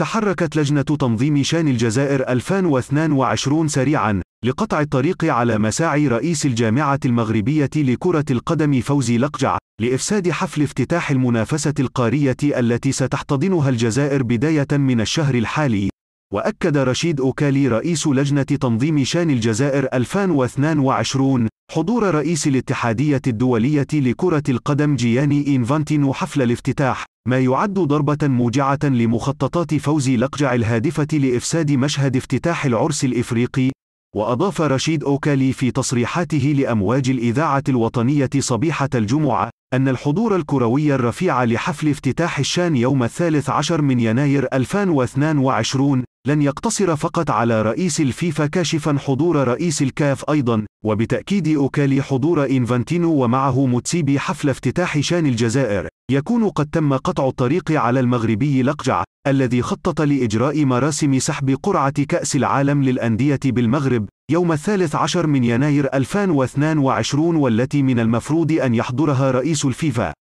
تحركت لجنة تنظيم شان الجزائر 2022 سريعا لقطع الطريق على مساعي رئيس الجامعة المغربية لكرة القدم فوزي لقجع لإفساد حفل افتتاح المنافسة القارية التي ستحتضنها الجزائر بداية من الشهر الحالي وأكد رشيد أوكالي رئيس لجنة تنظيم شان الجزائر 2022 حضور رئيس الاتحادية الدولية لكرة القدم جياني إنفانتينو حفل الافتتاح ما يعد ضربة موجعة لمخططات فوزي لقجع الهادفة لإفساد مشهد افتتاح العرس الإفريقي، وأضاف رشيد أوكالي في تصريحاته لأمواج الإذاعة الوطنية صبيحة الجمعة أن الحضور الكروي الرفيع لحفل افتتاح الشان يوم الثالث عشر من يناير 2022 لن يقتصر فقط على رئيس الفيفا كاشفا حضور رئيس الكاف أيضا وبتأكيد أوكالي حضور إنفانتينو ومعه متسيبي حفل افتتاح شان الجزائر يكون قد تم قطع الطريق على المغربي لقجع الذي خطط لإجراء مراسم سحب قرعة كأس العالم للأندية بالمغرب يوم الثالث عشر من يناير 2022 والتي من المفروض أن يحضرها رئيس الفيفا